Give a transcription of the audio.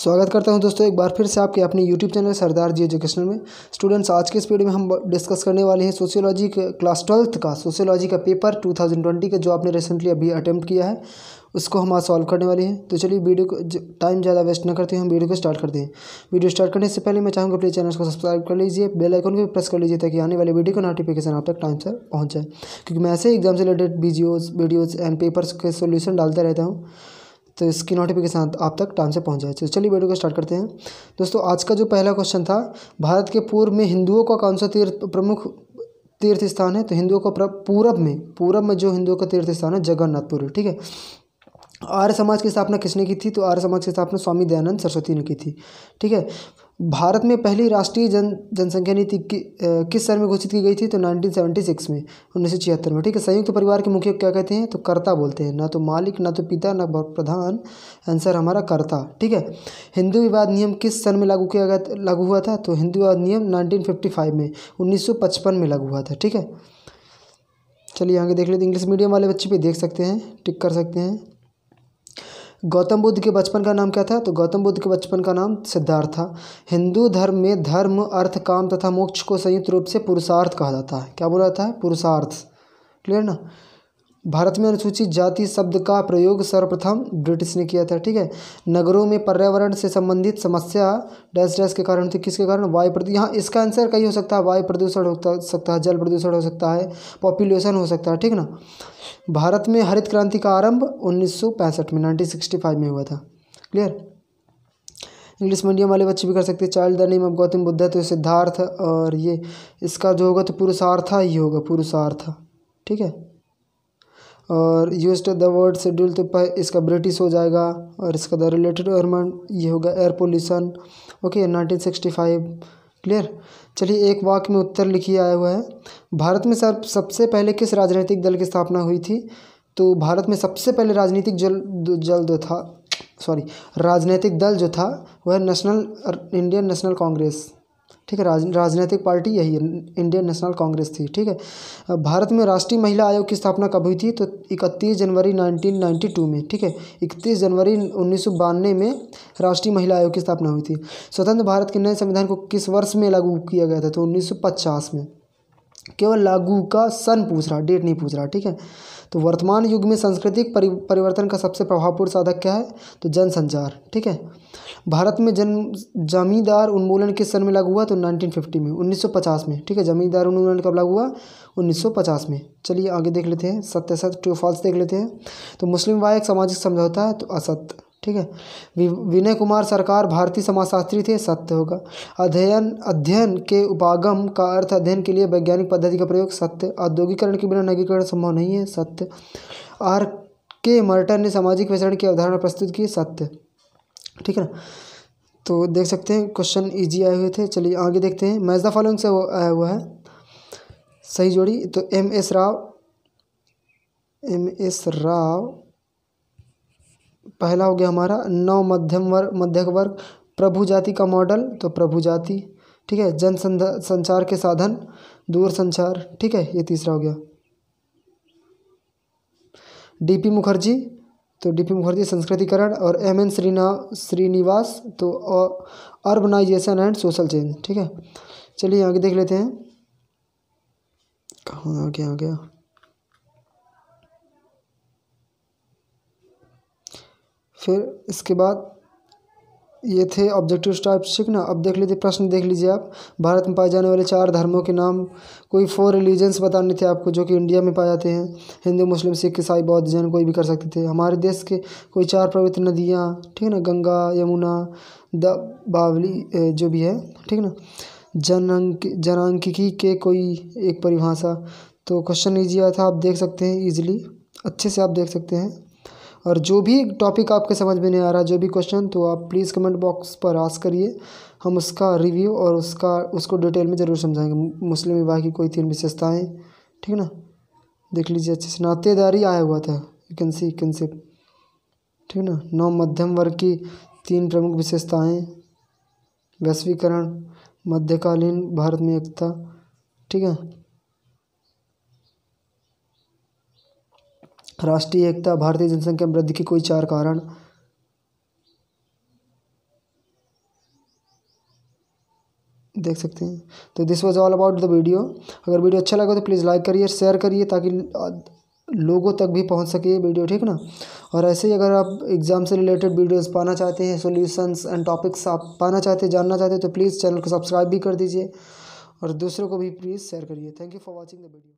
स्वागत करता हूं दोस्तों एक बार फिर से आपके अपने YouTube channel Sardar ji education में स्टूडेंट्स आज के इस वीडियो में हम डिस्कस करने वाले हैं सोशियोलॉजी क्लास ट्वेल्थ का सोशियोलॉजी का पेपर 2020 का जो आपने रिसेंटली अभी अटैम्प्ट किया है उसको हम आज सॉल्व करने वाले हैं तो चलिए वीडियो को टाइम ज़्यादा वेस्ट ना करते हैं हम वीडियो को स्टार्ट करते हैं वीडियो स्टार्ट करने से पहले मैं चाहूँगा अपने चैनल को सब्सक्राइब कर लीजिए बेल आइकन को भी प्रेस कर लीजिए ताकि आने वाले वीडियो का नोटिफिकेशन आप तक टाइम से पहुँच जाए क्योंकि मैं ऐसे एग्जाम से related videos videos and papers के सोल्यूशन डालता रहता हूँ तो इसकी नोटिफिकेशन आप तक टाइम से पहुंच जाए तो चलिए वीडियो को स्टार्ट करते हैं दोस्तों आज का जो पहला क्वेश्चन था भारत के पूर्व में हिंदुओं का कौन सा तीर्थ प्रमुख तीर्थ स्थान है तो हिंदुओं का पूरब में पूरब में जो हिंदुओं का तीर्थ स्थान है जगन्नाथपुरी ठीक है आर्य समाज की स्थापना किसने की थी तो आर्य समाज की स्थापना स्वामी दयानंद सरस्वती ने की थी ठीक है भारत में पहली राष्ट्रीय जन जनसंख्या नीति कि, किस सन में घोषित की गई थी तो 1976 में उन्नीस में ठीक है संयुक्त परिवार के मुखिया क्या कहते हैं तो कर्ता बोलते हैं ना तो मालिक ना तो पिता ना प्रधान आंसर हमारा कर्ता ठीक है हिंदू विवाद नियम किस सन में लागू किया गया लागू हुआ था तो हिंदू विवाद नियम नाइनटीन में उन्नीस में लागू हुआ था ठीक है चलिए आगे देख लेते इंग्लिश मीडियम वाले बच्चे भी देख सकते हैं टिक कर सकते हैं गौतम बुद्ध के बचपन का नाम क्या था तो गौतम बुद्ध के बचपन का नाम सिद्धार्थ था हिंदू धर्म में धर्म अर्थ काम तथा मोक्ष को संयुक्त रूप से पुरुषार्थ कहा जाता है क्या बोला जाता है पुरुषार्थ क्लियर ना भारत में अनुसूचित जाति शब्द का प्रयोग सर्वप्रथम ब्रिटिश ने किया था ठीक है नगरों में पर्यावरण से संबंधित समस्या डैश डैश के कारण थी किसके कारण वायु प्रदूषण यहाँ इसका आंसर कहीं हो सकता है वायु प्रदूषण हो सकता है जल प्रदूषण हो सकता है पॉपुलेशन हो सकता है ठीक ना भारत में हरित क्रांति का आरंभ उन्नीस में नाइनटीन में हुआ था क्लियर इंग्लिश मीडियम वाले बच्चे भी कर सकते हैं child the name of Gautam Buddha तो सिद्धार्थ और ये इसका जो होगा तो पुरुषार्थ ही होगा पुरुषार्थ ठीक है और यूज्ड द वर्ड शेड्यूल तो इसका ब्रिटिश हो जाएगा और इसका द रिलेटेड एयरमेंट ये होगा air pollution okay nineteen sixty five clear चलिए एक वाक में उत्तर लिखिए आया हुआ है भारत में सर सबसे पहले किस राजनीतिक दल की स्थापना हुई थी तो भारत में सबसे पहले राजनीतिक जल जल जो था सॉरी राजनीतिक दल जो था वह नेशनल इंडियन नेशनल कांग्रेस ठीक है राज, राजनीतिक पार्टी यही है इंडियन नेशनल कांग्रेस थी ठीक है भारत में राष्ट्रीय महिला आयोग की स्थापना कब हुई थी तो इकतीस जनवरी 1992 में ठीक है इकतीस जनवरी उन्नीस में राष्ट्रीय महिला आयोग की स्थापना हुई थी स्वतंत्र भारत के नए संविधान को किस वर्ष में लागू किया गया था तो उन्नीस में केवल लागू का सन पूछ रहा डेट नहीं पूछ रहा ठीक है तो वर्तमान युग में सांस्कृतिक परि परिवर्तन का सबसे प्रभावपूर्ण साधक क्या है तो जनसंचार ठीक है भारत में जन जमींदार उन्मूलन किस सन में लागू हुआ तो 1950 में 1950 में ठीक है जमींदार उन्मूलन कब लागू हुआ 1950 में चलिए आगे देख लेते हैं सत्य सत्य ट्रू फॉल्स देख लेते हैं तो मुस्लिम वाह एक सामाजिक समझौता है तो असत्य ठीक है विनय कुमार सरकार भारतीय समाजशास्त्री थे सत्य होगा अध्ययन अध्ययन के उपागम का अर्थ अध्ययन के लिए वैज्ञानिक पद्धति का प्रयोग सत्य औद्योगिकरण के बिना नगीकरण संभव नहीं है सत्य आर के मर्टन ने सामाजिक विचरण की अवधारणा प्रस्तुत की सत्य ठीक है ना तो देख सकते हैं क्वेश्चन ईजी आए हुए थे चलिए आगे देखते हैं मैच फॉलोइंग से वो आया हुआ है सही जोड़ी तो M S Rao M S Rao पहला हो गया हमारा नौ मध्यम वर्ग मध्य वर्ग प्रभु जाति का मॉडल तो प्रभु जाति ठीक है जन संचार के साधन दूर संचार ठीक है ये तीसरा हो गया डीपी मुखर्जी तो डीपी मुखर्जी संस्कृतिकरण और एम एन श्रीना श्रीनिवास तो अर्बनाइजेशन एंड सोशल चेंज ठीक है चलिए आगे देख लेते हैं कहाँ आ गया आ गया फिर इसके बाद ये थे ऑब्जेक्टिव टाइप ठीक ना अब देख लीजिए प्रश्न देख लीजिए आप भारत में पाए जाने वाले चार धर्मों के नाम कोई फोर रिलीजन्स बताने थे आपको जो कि इंडिया में पाए जाते हैं हिंदू मुस्लिम सिख ईसाई बौद्ध जैन कोई भी कर सकते थे हमारे देश के कोई चार पवित्र नदियाँ ठीक है ना गंगा यमुना द बावली जो भी है ठीक ना जनांक जनांकिकी के कोई एक परिभाषा तो क्वेश्चन ईजी आया था आप देख सकते हैं ईजिली अच्छे से आप देख सकते हैं और जो भी टॉपिक आपके समझ में नहीं आ रहा जो भी क्वेश्चन तो आप प्लीज़ कमेंट बॉक्स पर आस करिए हम उसका रिव्यू और उसका उसको डिटेल में ज़रूर समझाएंगे मुस्लिम विवाह की कोई तीन विशेषताएँ ठीक है ना देख लीजिए अच्छे से नातेदारी आया हुआ था यू कैन सी ठीक है ना नौ मध्यम वर्ग की तीन प्रमुख विशेषताएँ वैश्वीकरण मध्यकालीन भारत में एकता ठीक है राष्ट्रीय एकता भारतीय जनसंख्या में वृद्धि के कोई चार कारण देख सकते हैं तो this was all about the video अगर वीडियो अच्छा लगा तो प्लीज़ लाइक करिए शेयर करिए ताकि लोगों तक भी पहुंच सके वीडियो ठीक ना और ऐसे ही अगर आप एग्ज़ाम से रिलेटेड वीडियोस पाना चाहते हैं सॉल्यूशंस एंड टॉपिक्स आप पाना चाहते हैं जानना चाहते हैं तो प्लीज़ चैनल को सब्सक्राइब भी कर दीजिए और दूसरों को भी प्लीज़ शेयर करिए thank you for watching the video